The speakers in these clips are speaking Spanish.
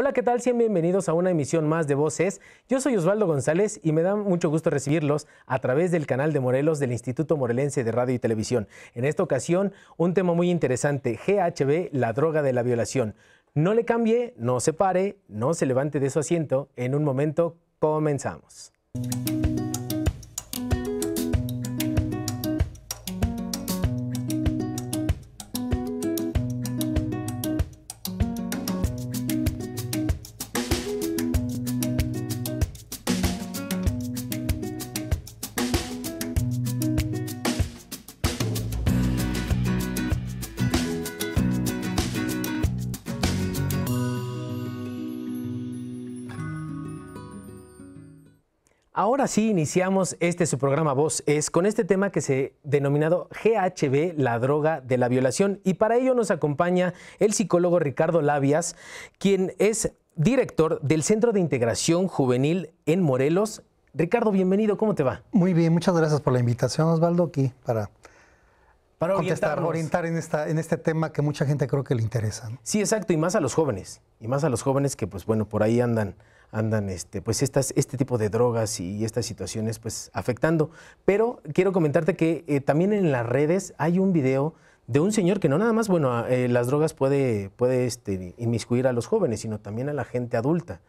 Hola, ¿qué tal? bienvenidos a una emisión más de Voces. Yo soy Osvaldo González y me da mucho gusto recibirlos a través del canal de Morelos del Instituto Morelense de Radio y Televisión. En esta ocasión, un tema muy interesante, GHB, la droga de la violación. No le cambie, no se pare, no se levante de su asiento. En un momento, comenzamos. Ahora sí, iniciamos este su programa Voz es con este tema que se denominado GHB, la droga de la violación. Y para ello nos acompaña el psicólogo Ricardo Labias, quien es director del Centro de Integración Juvenil en Morelos. Ricardo, bienvenido, ¿cómo te va? Muy bien, muchas gracias por la invitación, Osvaldo, aquí para orientar en, este tema que mucha gente creo que le interesa. Sí, exacto, y más a los jóvenes, y más a los jóvenes que pues bueno, por ahí andan andan este, pues estas, este tipo de drogas y estas situaciones pues afectando. Pero quiero comentarte que eh, también en las redes hay un video de un señor que no nada más, bueno, eh, las drogas puede, puede este, inmiscuir a los jóvenes, sino también a la gente adulta.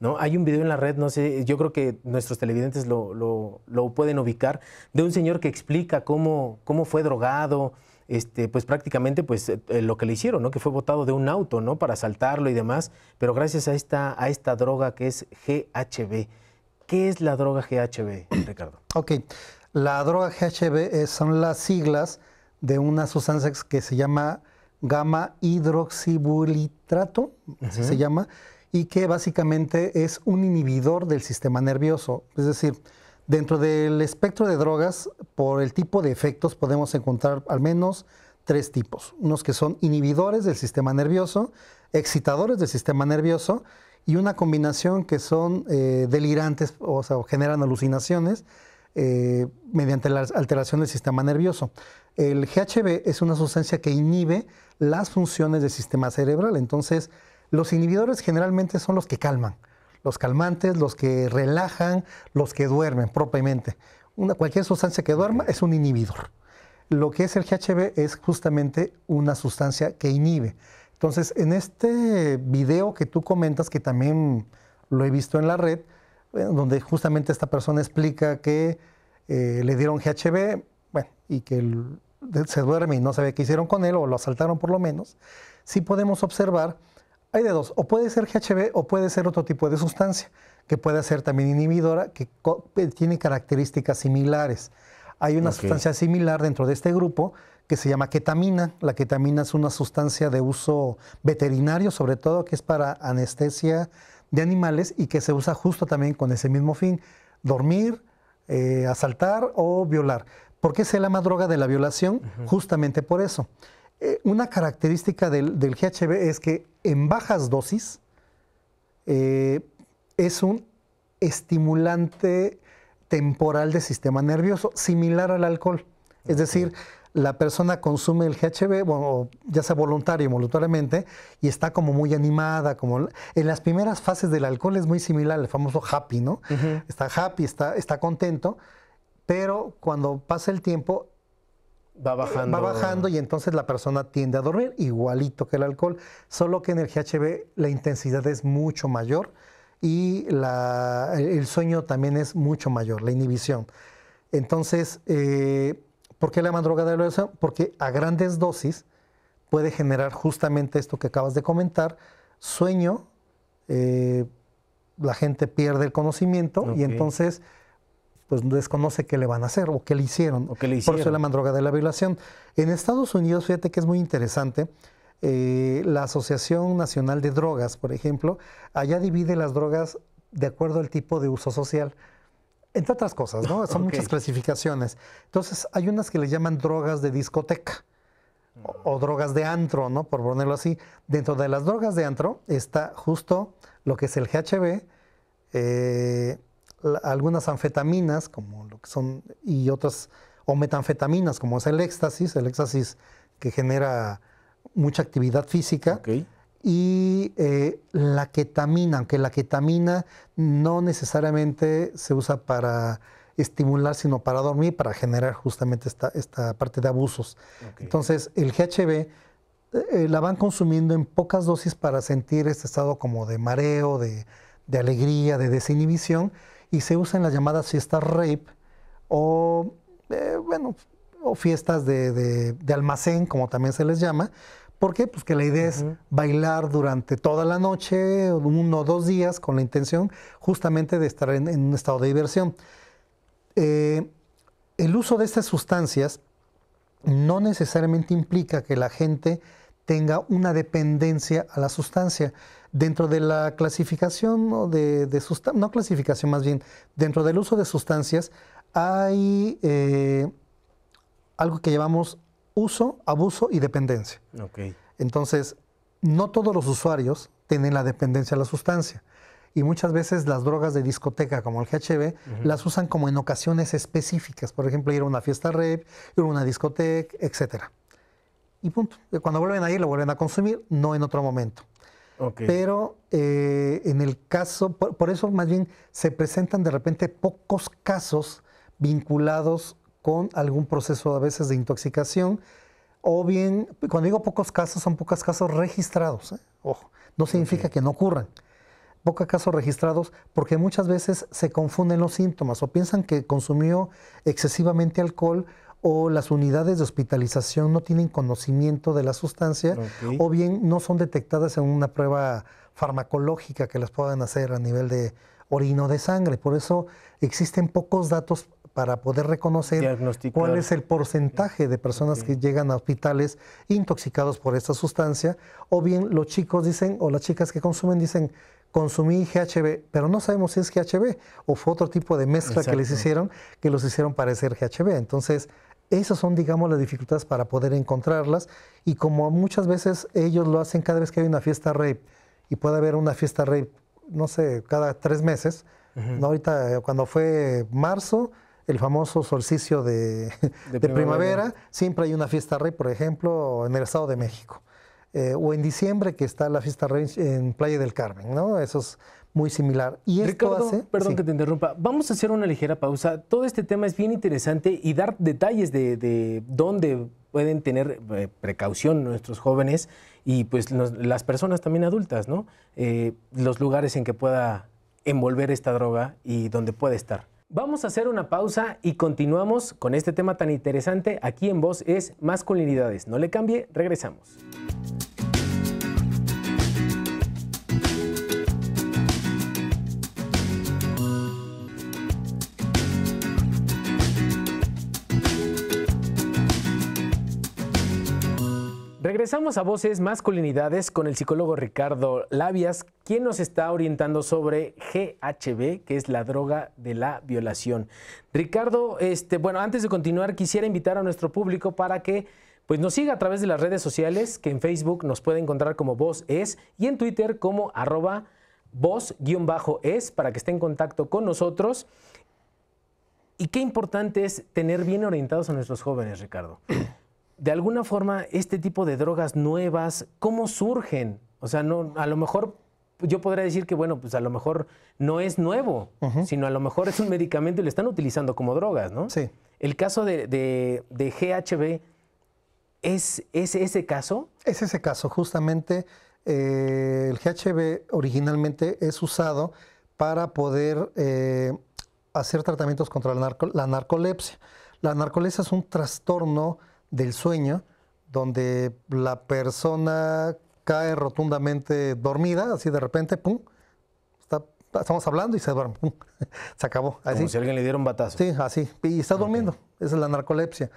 ¿No? Hay un video en la red, no sé, yo creo que nuestros televidentes lo, lo, lo pueden ubicar, de un señor que explica cómo, cómo fue drogado, este, pues prácticamente pues, eh, eh, lo que le hicieron, ¿no? que fue botado de un auto ¿no? para asaltarlo y demás, pero gracias a esta, a esta droga que es GHB. ¿Qué es la droga GHB, Ricardo? Ok, la droga GHB son las siglas de una sustancia que se llama gamma hidroxibulitrato se llama, y que básicamente es un inhibidor del sistema nervioso. Es decir, Dentro del espectro de drogas, por el tipo de efectos, podemos encontrar al menos tres tipos. Unos que son inhibidores del sistema nervioso, excitadores del sistema nervioso y una combinación que son eh, delirantes, o sea, generan alucinaciones eh, mediante la alteración del sistema nervioso. El GHB es una sustancia que inhibe las funciones del sistema cerebral, entonces los inhibidores generalmente son los que calman los calmantes, los que relajan, los que duermen propiamente. Una, cualquier sustancia que duerma es un inhibidor. Lo que es el GHB es justamente una sustancia que inhibe. Entonces, en este video que tú comentas, que también lo he visto en la red, donde justamente esta persona explica que eh, le dieron GHB, bueno, y que se duerme y no sabe qué hicieron con él, o lo asaltaron por lo menos, sí podemos observar hay de dos, o puede ser GHB o puede ser otro tipo de sustancia, que puede ser también inhibidora, que eh, tiene características similares. Hay una sustancia similar dentro de este grupo que se llama ketamina. La ketamina es una sustancia de uso veterinario, sobre todo que es para anestesia de animales y que se usa justo también con ese mismo fin, dormir, eh, asaltar o violar. ¿Por qué se llama droga de la violación? Justamente por eso. Eh, una característica del, del, GHB es que en bajas dosis eh, es un estimulante temporal del sistema nervioso, similar al alcohol. Es decir, la persona consume el GHB, ya sea voluntario o voluntariamente, y está como muy animada. Como... En las primeras fases del alcohol es muy similar al famoso happy, ¿no? Está happy, está, está contento, pero cuando pasa el tiempo, Va bajando. Va bajando y entonces la persona tiende a dormir igualito que el alcohol, solo que en el GHB la intensidad es mucho mayor y el sueño también es mucho mayor, la inhibición. Entonces, eh, ¿por qué la madrugada de la Porque a grandes dosis puede generar justamente esto que acabas de comentar, sueño, eh, la gente pierde el conocimiento y entonces pues desconoce qué le van a hacer o qué le hicieron. O qué le hicieron. Por eso la mandroga de la violación. En Estados Unidos, fíjate que es muy interesante. Eh, la Asociación Nacional de Drogas, por ejemplo, allá divide las drogas de acuerdo al tipo de uso social. Entre otras cosas, ¿no? Son muchas clasificaciones. Entonces, hay unas que le llaman drogas de discoteca o, o drogas de antro, ¿no? Por ponerlo así. Dentro de las drogas de antro está justo lo que es el GHB, eh, algunas anfetaminas, como lo que son, y otras, o metanfetaminas, como es el éxtasis, el éxtasis que genera mucha actividad física. Y eh, la ketamina, aunque la ketamina no necesariamente se usa para estimular, sino para dormir, para generar justamente esta, parte de abusos. Entonces, el GHB eh, la van consumiendo en pocas dosis para sentir este estado como de mareo, de alegría, de desinhibición y se usan en las llamadas fiestas rape o, eh, bueno, o fiestas de, almacén, como también se les llama. ¿Por qué? Pues que la idea es bailar durante toda la noche, uno o dos días, con la intención justamente de estar en, un estado de diversión. Eh, el uso de estas sustancias no necesariamente implica que la gente tenga una dependencia a la sustancia. Dentro de la clasificación de, no clasificación más bien, dentro del uso de sustancias hay eh, algo que llamamos uso, abuso y dependencia. Entonces, no todos los usuarios tienen la dependencia a la sustancia. Y muchas veces las drogas de discoteca como el GHB las usan como en ocasiones específicas. Por ejemplo, ir a una fiesta rap, ir a una discoteca, etcétera. Y punto. Cuando vuelven a ir, lo vuelven a consumir, no en otro momento. Pero eh, en el caso, por, eso más bien se presentan de repente pocos casos vinculados con algún proceso a veces de intoxicación, o bien, cuando digo pocos casos, son pocos casos registrados. ¿eh? no significa que no ocurran. Pocos casos registrados porque muchas veces se confunden los síntomas o piensan que consumió excesivamente alcohol o las unidades de hospitalización no tienen conocimiento de la sustancia o bien no son detectadas en una prueba farmacológica que las puedan hacer a nivel de orino de sangre. Por eso existen pocos datos para poder reconocer cuál es el porcentaje de personas que llegan a hospitales intoxicados por esta sustancia, o bien los chicos dicen, o las chicas que consumen dicen, consumí GHB, pero no sabemos si es GHB o fue otro tipo de mezcla que les hicieron que los hicieron parecer GHB. Entonces, esas son, digamos, las dificultades para poder encontrarlas. Y como muchas veces ellos lo hacen cada vez que hay una fiesta rape, y puede haber una fiesta rape, no sé, cada tres meses. ¿no? Ahorita, eh, cuando fue marzo, el famoso solsticio de, primavera. siempre hay una fiesta rey, por ejemplo, en el Estado de México. Eh, o en diciembre, que está la fiesta rey en Playa del Carmen, ¿no? Esos muy similar. Y Ricardo, perdón que te interrumpa. Vamos a hacer una ligera pausa. Todo este tema es bien interesante y dar detalles de, dónde pueden tener eh, precaución nuestros jóvenes y pues las personas también adultas, ¿no? Eh, los lugares en que pueda envolver esta droga y dónde puede estar. Vamos a hacer una pausa y continuamos con este tema tan interesante. Aquí en Voz es Masculinidades. No le cambie, regresamos. Empezamos a Voces Masculinidades con el psicólogo Ricardo Labias, quien nos está orientando sobre GHB, que es la droga de la violación. Ricardo, este, bueno, antes de continuar, quisiera invitar a nuestro público para que pues, nos siga a través de las redes sociales, que en Facebook nos puede encontrar como Vozes y en Twitter como arroba voz-es para que esté en contacto con nosotros. Y qué importante es tener bien orientados a nuestros jóvenes, Ricardo de alguna forma, este tipo de drogas nuevas, ¿cómo surgen? O sea, no, a lo mejor yo podría decir que, bueno, pues a lo mejor no es nuevo, sino a lo mejor es un medicamento y lo están utilizando como drogas, ¿no? Sí. El caso de, GHB, ¿es, ese caso? Es ese caso, justamente. Eh, el GHB originalmente es usado para poder eh, hacer tratamientos contra la narcolepsia. La narcolepsia es un trastorno del sueño, donde la persona cae rotundamente dormida, así de repente, ¡pum! Está, estamos hablando y se duerme, ¡pum! se acabó. Como si alguien le diera un batazo. Sí, así. Y está durmiendo. Esa es la narcolepsia.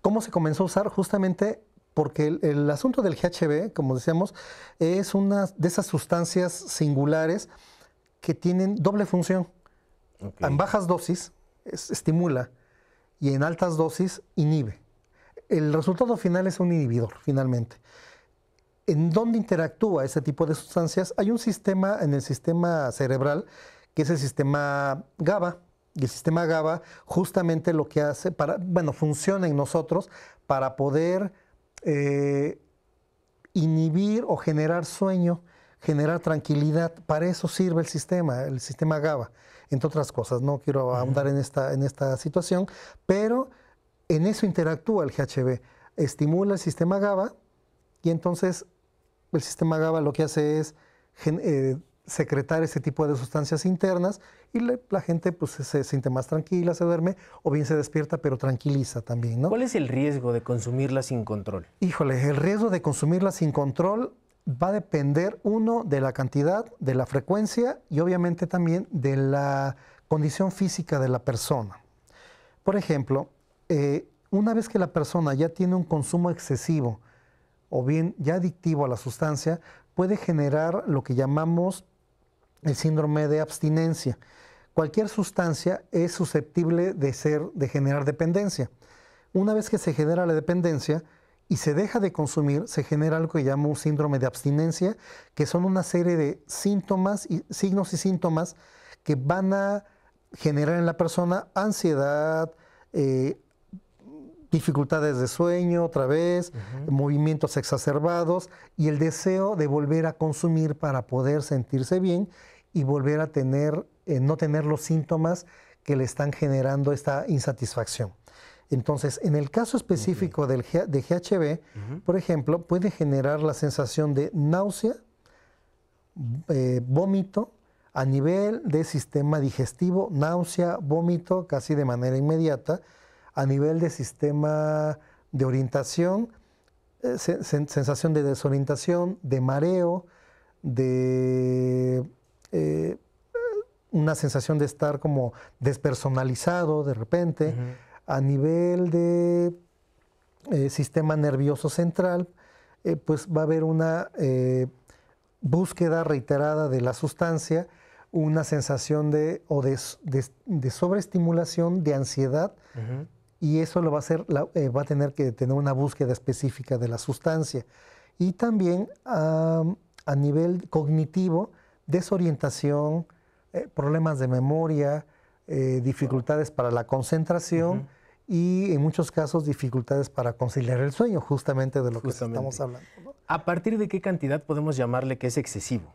¿Cómo se comenzó a usar? Justamente porque el, asunto del GHB, como decíamos, es una de esas sustancias singulares que tienen doble función. En bajas dosis estimula y en altas dosis inhibe el resultado final es un inhibidor, finalmente. En dónde interactúa ese tipo de sustancias, hay un sistema en el sistema cerebral que es el sistema GABA. Y el sistema GABA justamente lo que hace para, bueno, funciona en nosotros para poder eh, inhibir o generar sueño, generar tranquilidad. Para eso sirve el sistema, el sistema GABA, entre otras cosas. No quiero ahondar en esta, en esta situación, pero en eso interactúa el GHB, estimula el sistema GABA y entonces el sistema GABA lo que hace es eh, secretar ese tipo de sustancias internas y la gente pues, se siente más tranquila, se duerme o bien se despierta, pero tranquiliza también. ¿no? ¿Cuál es el riesgo de consumirla sin control? Híjole, el riesgo de consumirla sin control va a depender, uno, de la cantidad, de la frecuencia y obviamente también de la condición física de la persona. Por ejemplo, eh, una vez que la persona ya tiene un consumo excesivo o bien ya adictivo a la sustancia, puede generar lo que llamamos el síndrome de abstinencia. Cualquier sustancia es susceptible de ser de generar dependencia. Una vez que se genera la dependencia y se deja de consumir, se genera algo que llamo un síndrome de abstinencia, que son una serie de síntomas y signos y síntomas que van a generar en la persona ansiedad, eh, dificultades de sueño otra vez, movimientos exacerbados y el deseo de volver a consumir para poder sentirse bien y volver a tener, eh, no tener los síntomas que le están generando esta insatisfacción. Entonces, en el caso específico de GHB, por ejemplo, puede generar la sensación de náusea, eh, vómito, a nivel de sistema digestivo, náusea, vómito casi de manera inmediata, a nivel de sistema de orientación, eh, sensación de desorientación, de mareo, de eh, una sensación de estar como despersonalizado de repente, a nivel de eh, sistema nervioso central, pues va a haber una búsqueda reiterada de la sustancia, una sensación de, de, sobreestimulación, de ansiedad, y eso lo eh, va a, tener que tener una búsqueda específica de la sustancia. Y también a nivel cognitivo, desorientación, eh, problemas de memoria, eh, dificultades para la concentración y en muchos casos dificultades para conciliar el sueño, justamente de lo que estamos hablando. ¿A partir de qué cantidad podemos llamarle que es excesivo?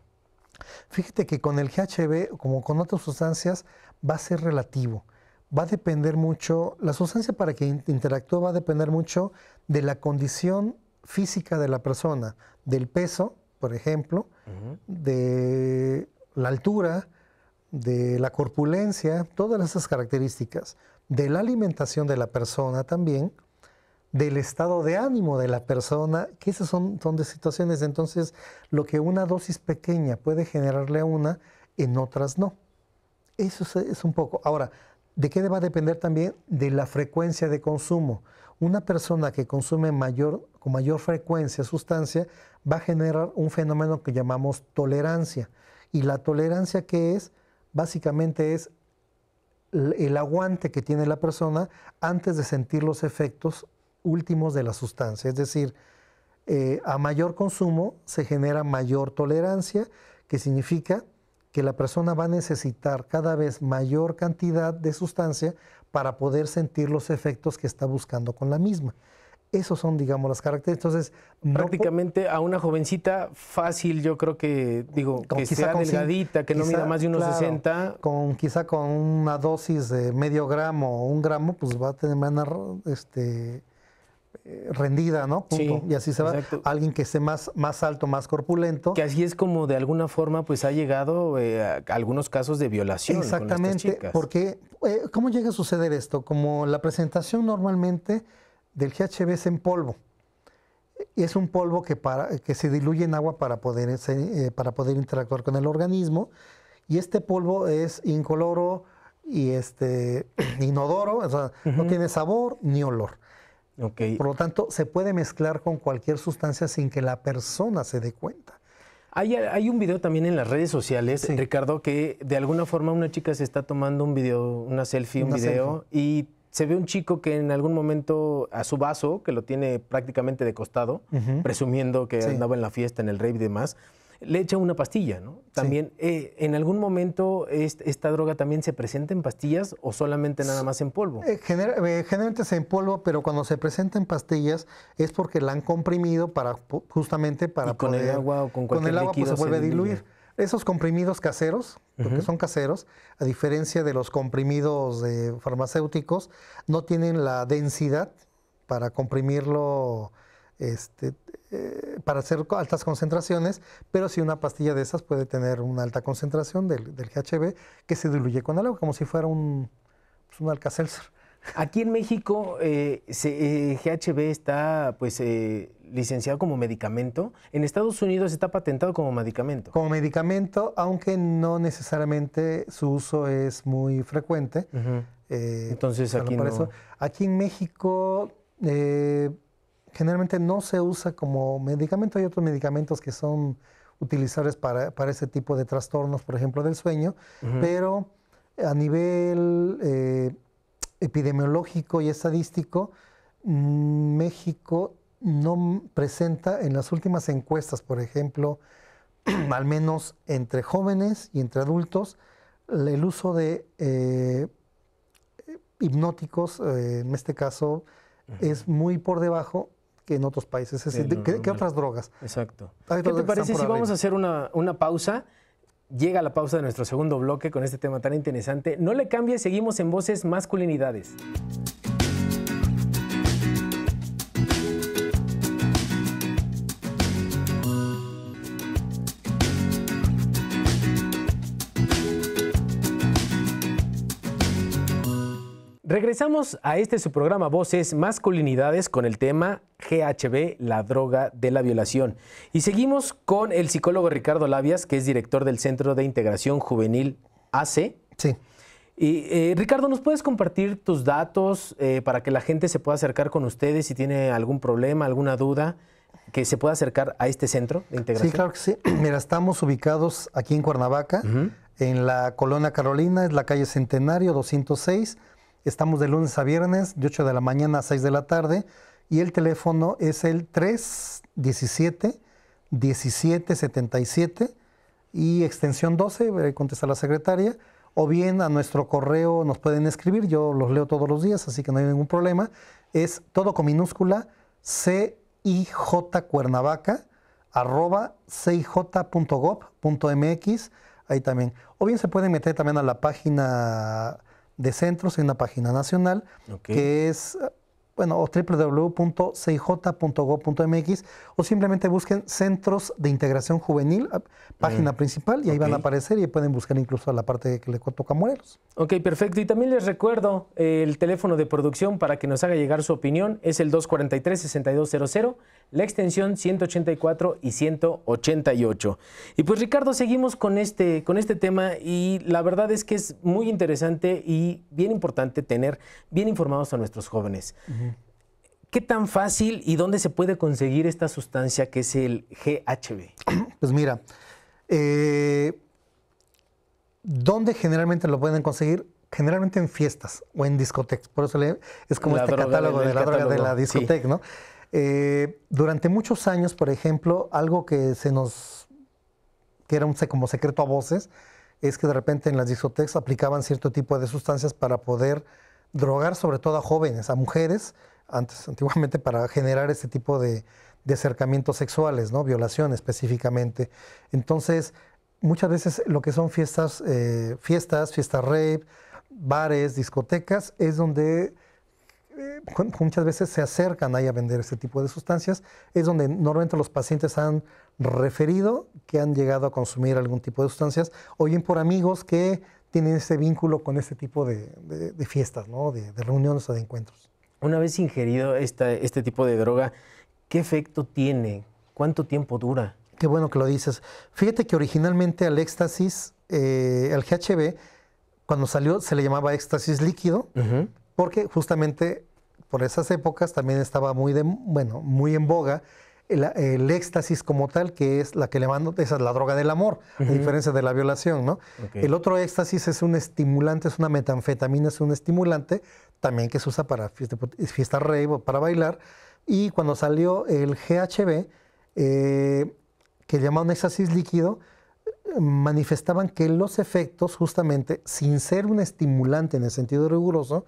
Fíjate que con el GHB, como con otras sustancias, va a ser relativo va a depender mucho, la sustancia para que interactúe va a depender mucho de la condición física de la persona, del peso, por ejemplo, de la altura, de la corpulencia, todas esas características, de la alimentación de la persona también, del estado de ánimo de la persona, que esas son, son de situaciones, entonces lo que una dosis pequeña puede generarle a una, en otras no. Eso es, es un poco. Ahora, ¿De qué va a depender también? De la frecuencia de consumo. Una persona que consume mayor, con mayor frecuencia sustancia va a generar un fenómeno que llamamos tolerancia. ¿Y la tolerancia qué es? Básicamente es el aguante que tiene la persona antes de sentir los efectos últimos de la sustancia. Es decir, eh, a mayor consumo se genera mayor tolerancia, que significa que la persona va a necesitar cada vez mayor cantidad de sustancia para poder sentir los efectos que está buscando con la misma. Esos son, digamos, las características. Entonces, prácticamente a una jovencita fácil, yo creo que, digo, que sea delgadita, que no mida más de unos Con, quizá con una dosis de medio gramo o un gramo, pues va a tener este, eh, rendida, ¿no? y así se va. Alguien que esté más, más alto, más corpulento. Que así es como de alguna forma pues ha llegado eh, a algunos casos de violación. Exactamente, porque eh, ¿cómo llega a suceder esto? Como la presentación normalmente del GHB es en polvo. Y es un polvo que, para, que se diluye en agua para poder, para poder interactuar con el organismo. Y este polvo es incoloro y este, inodoro, o sea, no tiene sabor ni olor. Por lo tanto, se puede mezclar con cualquier sustancia sin que la persona se dé cuenta. Hay, un video también en las redes sociales, Ricardo, que de alguna forma una chica se está tomando un video, una selfie, un video, y se ve un chico que en algún momento a su vaso, que lo tiene prácticamente de costado, presumiendo que andaba en la fiesta, en el rave y demás, le echa una pastilla, ¿no? También, eh, ¿en algún momento esta droga también se presenta en pastillas o solamente nada más en polvo? Eh, eh, generalmente se en polvo, pero cuando se presenta en pastillas es porque la han comprimido para justamente para poner con el agua o con cualquier Con el agua pues, se vuelve a diluir. Esos comprimidos caseros, porque son caseros, a diferencia de los comprimidos farmacéuticos, no tienen la densidad para comprimirlo este, eh, para hacer altas concentraciones, pero si una pastilla de esas puede tener una alta concentración del, del GHB que se diluye con algo, como si fuera un, pues, un Aquí en México, eh, eh, GHB está pues licenciado como medicamento. En Estados Unidos está patentado como medicamento. Como medicamento, aunque no necesariamente su uso es muy frecuente. Entonces aquí no... Aquí en México generalmente no se usa como medicamento. Hay otros medicamentos que son utilizables para, ese tipo de trastornos, por ejemplo, del sueño, pero a nivel eh, epidemiológico y estadístico, mm, México no presenta en las últimas encuestas, por ejemplo, al menos entre jóvenes y entre adultos, el uso de eh, hipnóticos, eh, en este caso, es muy por debajo que en otros países, es que, otras drogas. Exacto. ¿Qué te parece si vamos a hacer una, una pausa? Llega la pausa de nuestro segundo bloque con este tema tan interesante. No le cambie seguimos en Voces Masculinidades. Regresamos a este su programa Voces Masculinidades con el tema GHB, la droga de la violación. Y seguimos con el psicólogo Ricardo Labias, que es director del Centro de Integración Juvenil AC. Sí. Y eh, Ricardo, ¿nos puedes compartir tus datos eh, para que la gente se pueda acercar con ustedes si tiene algún problema, alguna duda, que se pueda acercar a este centro de integración? Sí, claro que sí. Mira, estamos ubicados aquí en Cuernavaca, en la Colonia Carolina, es la calle Centenario 206 Estamos de lunes a viernes, de 8 de la mañana a 6 de la tarde. Y el teléfono es el 317 1777 y extensión 12, eh, contesta la secretaria. O bien a nuestro correo nos pueden escribir, yo los leo todos los días, así que no hay ningún problema. Es todo con minúscula cijcuernavaca arroba cij.gov.mx, ahí también. O bien se pueden meter también a la página de centros en la página nacional, que es bueno, o www.cij.gov.mx o simplemente busquen Centros de Integración Juvenil, ah, página mm. principal, y ahí van a aparecer y pueden buscar incluso a la parte que le toca a Morelos. Ok, perfecto. Y también les recuerdo eh, el teléfono de producción para que nos haga llegar su opinión, es el 243-6200, la extensión 184 y 188. Y pues Ricardo, seguimos con este, con este tema y la verdad es que es muy interesante y bien importante tener bien informados a nuestros jóvenes. ¿Qué tan fácil y dónde se puede conseguir esta sustancia que es el GHB? Pues mira, eh, ¿dónde generalmente lo pueden conseguir? Generalmente en fiestas o en discotecas. Por eso es como este catálogo de la droga de la discoteca, ¿no? Eh, durante muchos años, por ejemplo, algo que se nos. que era como secreto a voces, es que de repente en las discotecas aplicaban cierto tipo de sustancias para poder drogar, sobre todo a jóvenes, a mujeres antes, antiguamente, para generar este tipo de, acercamientos sexuales, ¿no? Violación específicamente. Entonces, muchas veces lo que son fiestas, eh, fiestas, fiestas rape, bares, discotecas, es donde eh, muchas veces se acercan ahí a vender este tipo de sustancias, es donde normalmente los pacientes han referido que han llegado a consumir algún tipo de sustancias, o bien por amigos que tienen ese vínculo con este tipo de, fiestas, de reuniones o de encuentros. Una vez ingerido esta, este tipo de droga, ¿qué efecto tiene? ¿Cuánto tiempo dura? Qué bueno que lo dices. Fíjate que originalmente al éxtasis, eh, el GHB, cuando salió se le llamaba éxtasis líquido, porque justamente por esas épocas también estaba muy, de, bueno, muy en boga el, éxtasis como tal, que es la que le mando, esa es la droga del amor, a diferencia de la violación, ¿no? El otro éxtasis es un estimulante, es una metanfetamina, es un estimulante también que se usa para fiesta, o para bailar. Y cuando salió el GHB, eh, que llamaban éxtasis líquido, manifestaban que los efectos, justamente sin ser un estimulante en el sentido riguroso,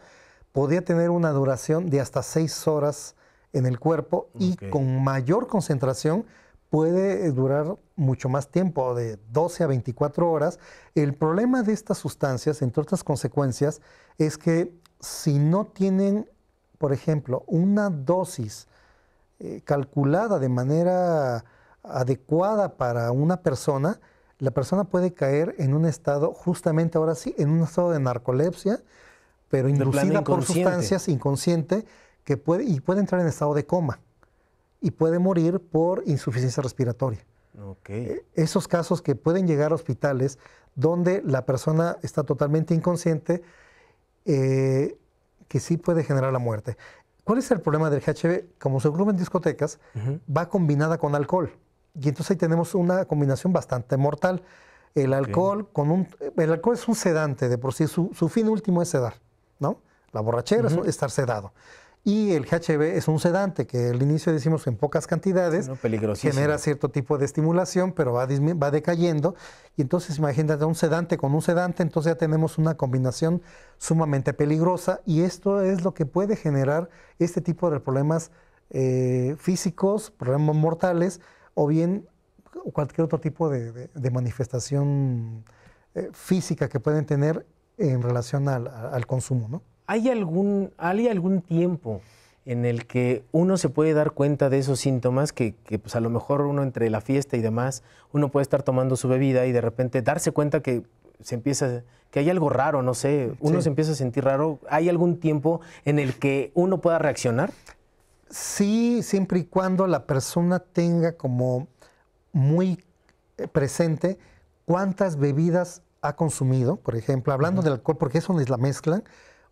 podía tener una duración de hasta 6 horas en el cuerpo y con mayor concentración puede durar mucho más tiempo, de 12 a 24 horas. El problema de estas sustancias, entre otras consecuencias, es que si no tienen, por ejemplo, una dosis eh, calculada de manera adecuada para una persona, la persona puede caer en un estado, justamente ahora sí, en un estado de narcolepsia, pero inducida por sustancias inconsciente que puede, y puede entrar en estado de coma y puede morir por insuficiencia respiratoria. Eh, esos casos que pueden llegar a hospitales donde la persona está totalmente inconsciente, eh, que sí puede generar la muerte. ¿Cuál es el problema del GHB? Como se ocupa en discotecas, va combinada con alcohol. Y entonces ahí tenemos una combinación bastante mortal. El alcohol, con un, el alcohol es un sedante de por sí, su, fin último es sedar, ¿no? La borrachera es estar sedado. Y el GHB es un sedante que al inicio decimos en pocas cantidades genera cierto tipo de estimulación, pero va, decayendo. Y entonces imagínate un sedante con un sedante, entonces ya tenemos una combinación sumamente peligrosa y esto es lo que puede generar este tipo de problemas eh, físicos, problemas mortales o bien cualquier otro tipo de, manifestación eh, física que pueden tener en relación al, al consumo. ¿no? ¿hay algún, ¿hay algún tiempo en el que uno se puede dar cuenta de esos síntomas que, pues a lo mejor uno entre la fiesta y demás, uno puede estar tomando su bebida y de repente darse cuenta que se empieza que hay algo raro, no sé, uno se empieza a sentir raro, ¿hay algún tiempo en el que uno pueda reaccionar? Sí, siempre y cuando la persona tenga como muy presente cuántas bebidas ha consumido, por ejemplo, hablando del alcohol, porque eso es la mezcla,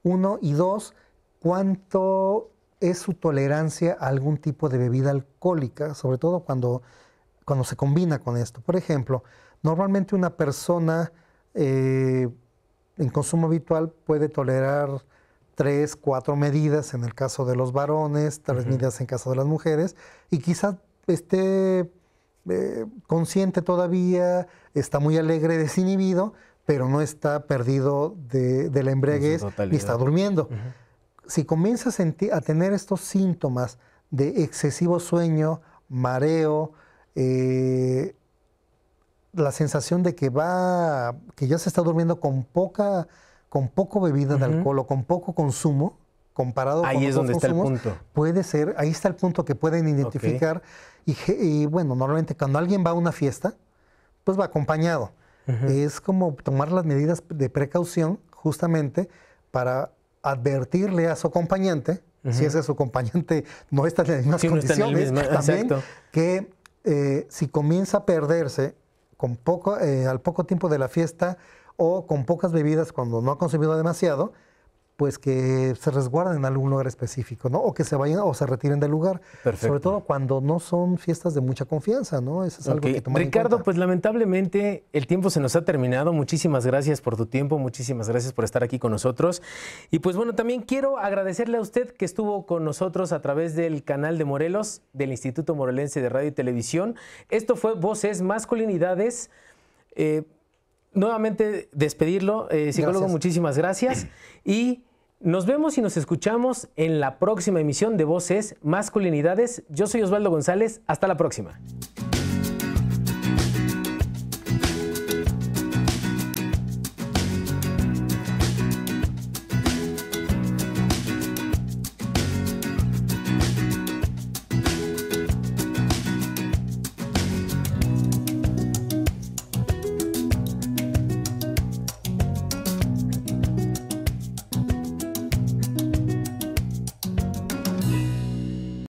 uno y dos, ¿cuánto es su tolerancia a algún tipo de bebida alcohólica, sobre todo cuando, se combina con esto? Por ejemplo, normalmente una persona eh, en consumo habitual puede tolerar tres, cuatro medidas en el caso de los varones, tres medidas en caso de las mujeres, y quizás esté eh, consciente todavía, está muy alegre, desinhibido, pero no está perdido de, la embriaguez y está durmiendo. Si comienza a, tener estos síntomas de excesivo sueño, mareo, eh, la sensación de que va, que ya se está durmiendo con poca, con poco bebida de alcohol o con poco consumo, comparado ahí es donde está el punto. Puede ser, ahí está el punto que pueden identificar. y, bueno, normalmente cuando alguien va a una fiesta, pues va acompañado es como tomar las medidas de precaución justamente para advertirle a su acompañante, si ese su acompañante no está en las mismas condiciones, también, que eh, si comienza a perderse con poco, eh, al poco tiempo de la fiesta o con pocas bebidas cuando no ha consumido demasiado, pues que se resguarden en algún lugar específico, ¿no? O que se vayan o se retiren del lugar. Perfecto. Sobre todo cuando no son fiestas de mucha confianza, ¿no? Eso es algo que tomar Ricardo, pues lamentablemente el tiempo se nos ha terminado. Muchísimas gracias por tu tiempo, muchísimas gracias por estar aquí con nosotros. Y pues bueno, también quiero agradecerle a usted que estuvo con nosotros a través del canal de Morelos, del Instituto Morelense de Radio y Televisión. Esto fue Voces Masculinidades. Eh, nuevamente despedirlo, eh, psicólogo, muchísimas gracias. Y nos vemos y nos escuchamos en la próxima emisión de Voces Masculinidades. Yo soy Osvaldo González. Hasta la próxima.